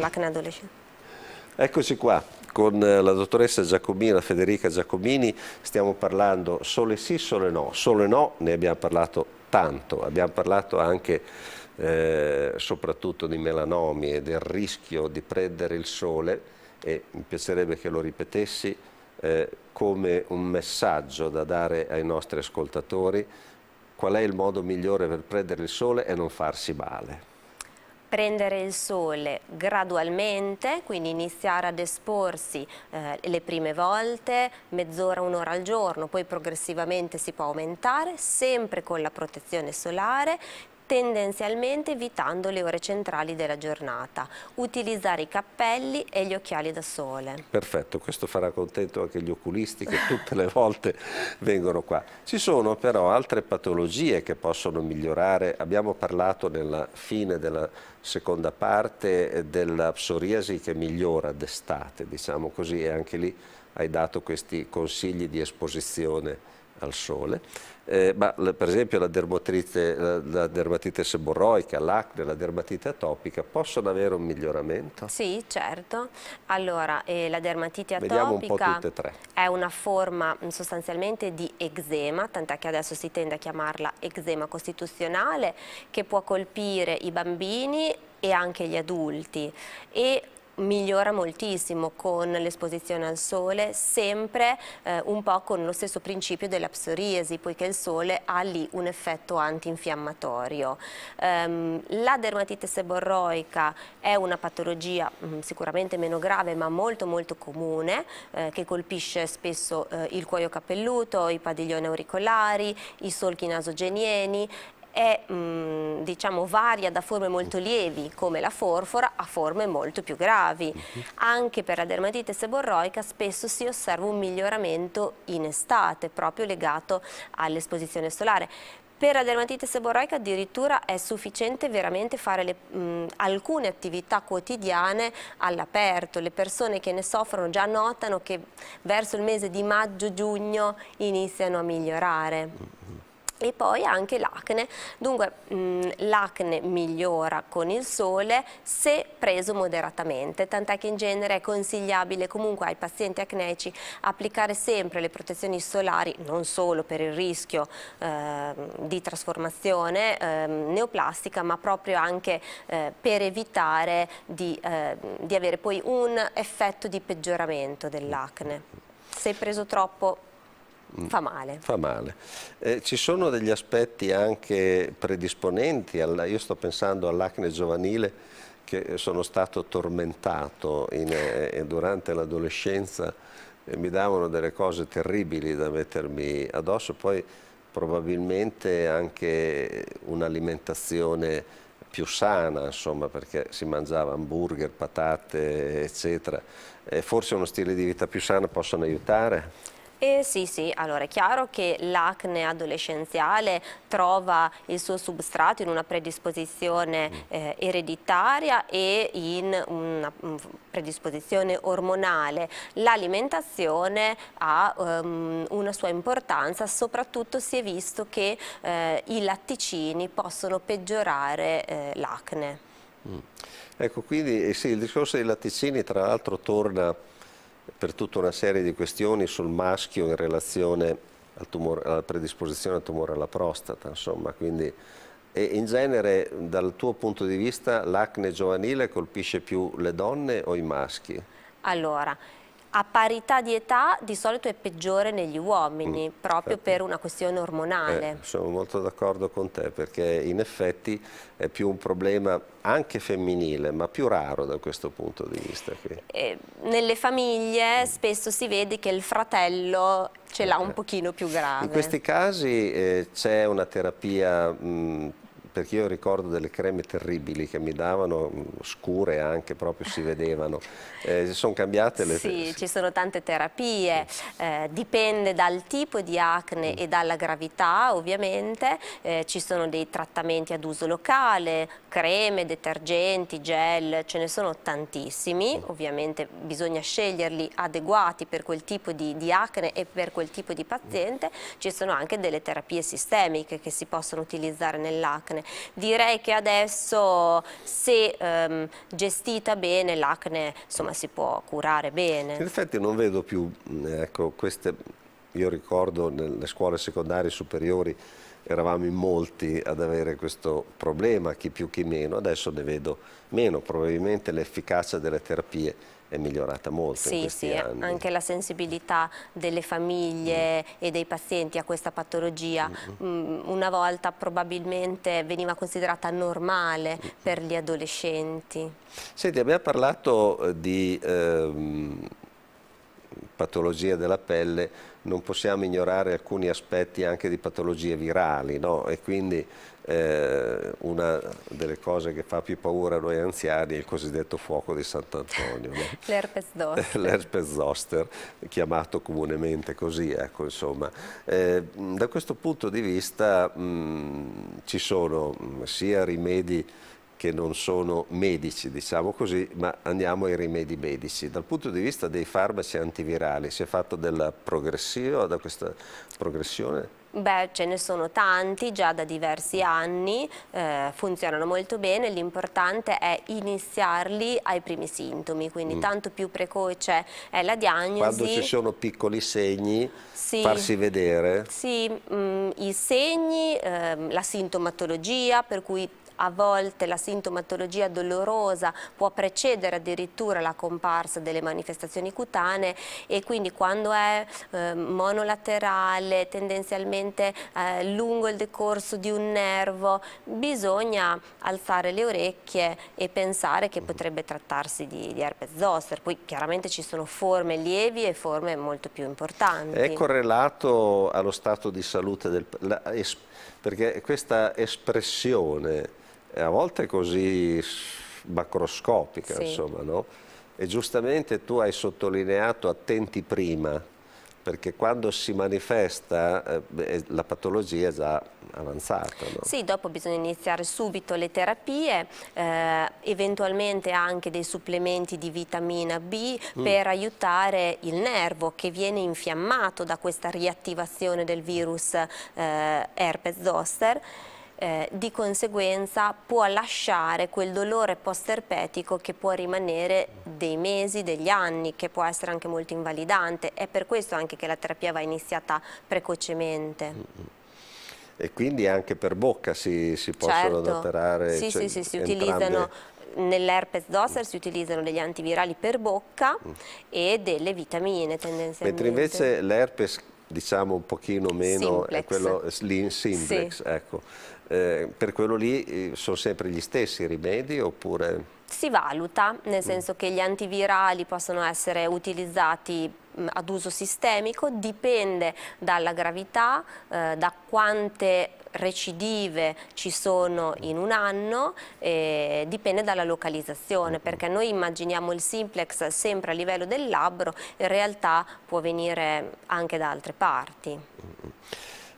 macchina adolescente. Eccoci qua con eh, la dottoressa Giacomina, Federica Giacomini, stiamo parlando sole sì, sole no. Sole no ne abbiamo parlato tanto, abbiamo parlato anche eh, soprattutto di melanomi e del rischio di prendere il sole e mi piacerebbe che lo ripetessi eh, come un messaggio da dare ai nostri ascoltatori qual è il modo migliore per prendere il sole e non farsi male prendere il sole gradualmente, quindi iniziare ad esporsi eh, le prime volte, mezz'ora, un'ora al giorno, poi progressivamente si può aumentare, sempre con la protezione solare, tendenzialmente evitando le ore centrali della giornata, utilizzare i cappelli e gli occhiali da sole. Perfetto, questo farà contento anche gli oculisti che tutte le volte vengono qua. Ci sono però altre patologie che possono migliorare, abbiamo parlato nella fine della seconda parte della psoriasi che migliora d'estate, diciamo così, e anche lì hai dato questi consigli di esposizione al sole, eh, ma per esempio la dermatite, la, la dermatite seborroica, l'acne, la dermatite atopica possono avere un miglioramento? Sì, certo. Allora, eh, la dermatite atopica un è una forma mm, sostanzialmente di eczema, tant'è che adesso si tende a chiamarla eczema costituzionale, che può colpire i bambini e anche gli adulti e migliora moltissimo con l'esposizione al sole, sempre eh, un po' con lo stesso principio della psoriasi, poiché il sole ha lì un effetto antinfiammatorio. Um, la dermatite seborroica è una patologia mh, mm, sicuramente meno grave ma molto molto comune eh, che colpisce spesso eh, il cuoio capelluto, i padiglioni auricolari, i solchi nasogenieni è, mh, mm, diciamo, varia da forme molto lievi come la forfora a forme molto più gravi. Mhm. Anche per la dermatite seborroica spesso si osserva un miglioramento in estate proprio legato all'esposizione solare. Per la dermatite seborroica addirittura è sufficiente veramente fare le, mh, mm, alcune attività quotidiane all'aperto. Le persone che ne soffrono già notano che verso il mese di maggio-giugno iniziano a migliorare. Mm-hmm. E poi anche l'acne, dunque mm, l'acne migliora con il sole se preso moderatamente, tant'è che in genere è consigliabile comunque ai pazienti acneici applicare sempre le protezioni solari, non solo per il rischio eh, di trasformazione eh, neoplastica, ma proprio anche eh, per evitare di, ehm, di avere poi un effetto di peggioramento dell'acne. Se preso troppo Mm. Fa male. Fa male. Eh, ci sono degli aspetti anche predisponenti, alla, io sto pensando all'acne giovanile che sono stato tormentato in, eh, eh, durante l'adolescenza e mi davano delle cose terribili da mettermi addosso, poi probabilmente anche un'alimentazione più sana, insomma, perché si mangiava hamburger, patate, eccetera. E eh, forse uno stile di vita più sano possono aiutare? Eh, sì, sì, allora è chiaro che l'acne adolescenziale trova il suo substrato in una predisposizione mm. eh, ereditaria e in una mm, predisposizione ormonale. L'alimentazione ha um, una sua importanza, soprattutto si è visto che eh, i latticini possono peggiorare eh, l'acne. Mm. Ecco, quindi eh, sì, il discorso dei latticini tra l'altro torna per tutta una serie di questioni sul maschio in relazione al tumore, alla predisposizione al tumore alla prostata, insomma, quindi e in genere, dal tuo punto di vista, l'acne giovanile colpisce più le donne o i maschi? Allora, a parità di età di solito è peggiore negli uomini, mm, proprio certo. per una questione ormonale. Eh, sono molto d'accordo con te perché in effetti è più un problema anche femminile, ma più raro da questo punto di vista. Eh, nelle famiglie mm. spesso si vede che il fratello ce l'ha un eh, pochino più grave. In questi casi eh, c'è una terapia mh, mm, perché io ricordo delle creme terribili che mi davano, scure anche, proprio si vedevano. Eh, sono cambiate le... Sì, sì, ci sono tante terapie, eh, dipende dal tipo di acne mm. e dalla gravità ovviamente, eh, ci sono dei trattamenti ad uso locale, creme, detergenti, gel, ce ne sono tantissimi, mm. ovviamente bisogna sceglierli adeguati per quel tipo di, di acne e per quel tipo di paziente, mm. ci sono anche delle terapie sistemiche che si possono utilizzare nell'acne acne. Direi che adesso se ehm, gestita bene l'acne si può curare bene. In effetti non vedo più mm, ecco, queste, io ricordo nelle scuole secondarie e superiori eravamo in molti ad avere questo problema, chi più chi meno, adesso ne vedo meno, probabilmente l'efficacia delle terapie è migliorata molto sì, sì, anni. anche la sensibilità delle famiglie mm. e dei pazienti a questa patologia. Mm. una volta probabilmente veniva considerata normale per gli adolescenti. Senti, abbiamo parlato eh, di ehm, patologia della pelle, non possiamo ignorare alcuni aspetti anche di patologie virali no? e quindi eh, una delle cose che fa più paura a noi anziani è il cosiddetto fuoco di Sant'Antonio. No? L'herpes zoster. L'herpes zoster, chiamato comunemente così. Ecco, eh, da questo punto di vista mh, mm, ci sono mm, sia rimedi che non sono medici, diciamo così, ma andiamo ai rimedi medici. Dal punto di vista dei farmaci antivirali si è fatto della progressiva da questa progressione? Beh, ce ne sono tanti già da diversi anni, eh, funzionano molto bene, l'importante è iniziarli ai primi sintomi, quindi mm. tanto più precoce è la diagnosi. Quando ci sono piccoli segni, sì. farsi vedere? Sì, mh, mm, i segni, eh, la sintomatologia, per cui a volte la sintomatologia dolorosa può precedere addirittura la comparsa delle manifestazioni cutanee e quindi quando è eh, monolaterale, tendenzialmente eh, lungo il decorso di un nervo, bisogna alzare le orecchie e pensare che potrebbe trattarsi di, di herpes zoster. Poi chiaramente ci sono forme lievi e forme molto più importanti. È correlato allo stato di salute del, la, perché questa espressione a volte così macroscopica, sì. insomma, no? E giustamente tu hai sottolineato attenti prima, perché quando si manifesta eh, la patologia è già avanzata. No? Sì, dopo bisogna iniziare subito le terapie, eh, eventualmente anche dei supplementi di vitamina B mm. per aiutare il nervo che viene infiammato da questa riattivazione del virus eh, herpes zoster eh, di conseguenza può lasciare quel dolore post-erpetico che può rimanere dei mesi, degli anni, che può essere anche molto invalidante. È per questo anche che la terapia va iniziata precocemente. Mm, mm. E quindi anche per bocca si, si possono certo. adoperare? Sì, cioè, sì, sì, si utilizzano nell'herpes zoster si utilizzano degli antivirali per bocca mm. e delle vitamine tendenzialmente. Mentre invece l'herpes diciamo un pochino meno simplex. quello eh, lean simplex, sì. ecco. eh, per quello lì eh, sono sempre gli stessi rimedi oppure si valuta, nel mm. senso che gli antivirali possono essere utilizzati mm, ad uso sistemico, dipende dalla gravità, eh, da quante recidive ci sono in un anno, eh, dipende dalla localizzazione, mm-hmm. perché noi immaginiamo il simplex sempre a livello del labbro, in realtà può venire anche da altre parti. Mm-hmm.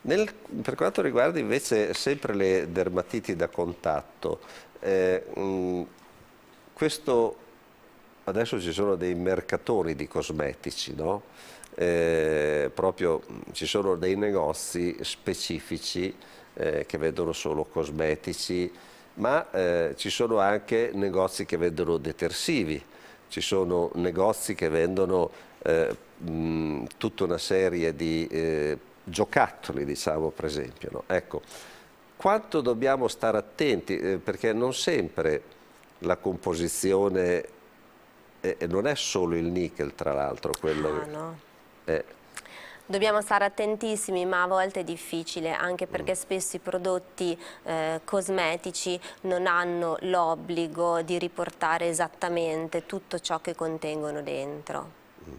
Nel, per quanto riguarda invece sempre le dermatiti da contatto, eh, mh, mm, questo, adesso ci sono dei mercatori di cosmetici, no? eh, proprio, ci sono dei negozi specifici eh, che vendono solo cosmetici, ma eh, ci sono anche negozi che vendono detersivi, ci sono negozi che vendono eh, mh, tutta una serie di eh, giocattoli, diciamo per esempio. No? Ecco, quanto dobbiamo stare attenti, eh, perché non sempre la composizione e, non è solo il nickel tra l'altro quello ah, no. È, eh. Dobbiamo stare attentissimi ma a volte è difficile anche mm. perché spesso i prodotti eh, cosmetici non hanno l'obbligo di riportare esattamente tutto ciò che contengono dentro. Mm.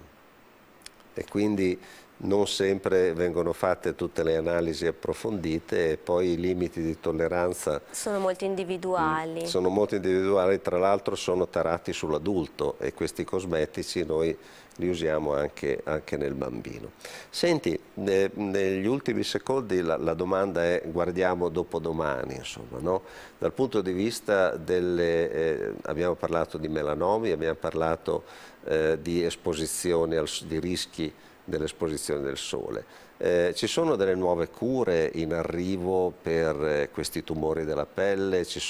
E quindi non sempre vengono fatte tutte le analisi approfondite e poi i limiti di tolleranza sono molto individuali. Mm, sono molto individuali, tra l'altro sono tarati sull'adulto e questi cosmetici noi li usiamo anche, anche nel bambino. Senti, ne, negli ultimi secondi la, la, domanda è guardiamo dopodomani, insomma, no? dal punto di vista delle, eh, abbiamo parlato di melanomi, abbiamo parlato eh, di esposizioni al, di rischi dell'esposizione del sole. Eh, ci sono delle nuove cure in arrivo per eh, questi tumori della pelle? Eh, c'è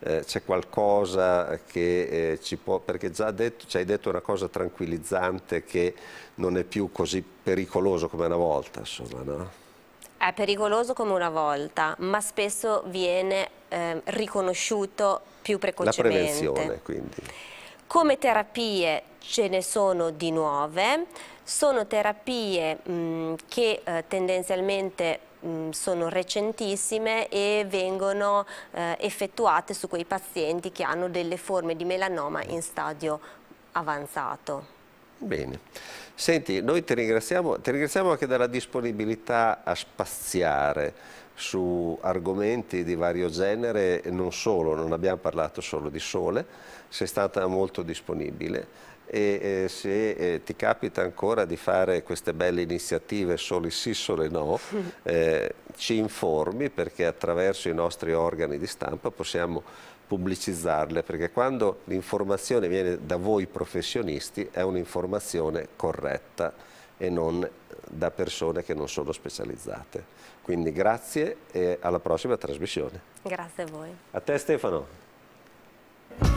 eh, qualcosa che eh, ci può... perché già detto, ci hai detto una cosa tranquillizzante che non è più così pericoloso come una volta, insomma, no? È pericoloso come una volta, ma spesso viene ehm, riconosciuto più precocemente. La prevenzione, quindi. Come terapie ce ne sono di nuove, sono terapie mh, mm, che eh, tendenzialmente mm, sono recentissime e vengono eh, effettuate su quei pazienti che hanno delle forme di melanoma in stadio avanzato. Bene. Senti, noi ti ringraziamo, ti ringraziamo anche della disponibilità a spaziare su argomenti di vario genere, non solo, non abbiamo parlato solo di sole, sei stata molto disponibile e eh, se eh, ti capita ancora di fare queste belle iniziative soli sì, sole no, eh, ci informi perché attraverso i nostri organi di stampa possiamo pubblicizzarle perché quando l'informazione viene da voi professionisti è un'informazione corretta e non da persone che non sono specializzate. Quindi grazie e alla prossima trasmissione. Grazie a voi. A te Stefano.